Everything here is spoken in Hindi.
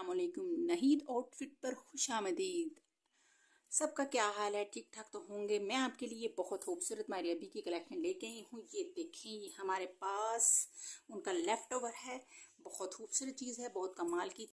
असलकुम नहीद आउटफिट पर खुश आमदीद सबका क्या हाल है ठीक ठाक तो होंगे मैं आपके लिए बहुत खूबसूरत मारी अभी की कलेक्शन लेके आई हूँ ये देखें ये हमारे पास उनका लेफ़्ट ओवर है बहुत खूबसूरत चीज़ है बहुत कमाल की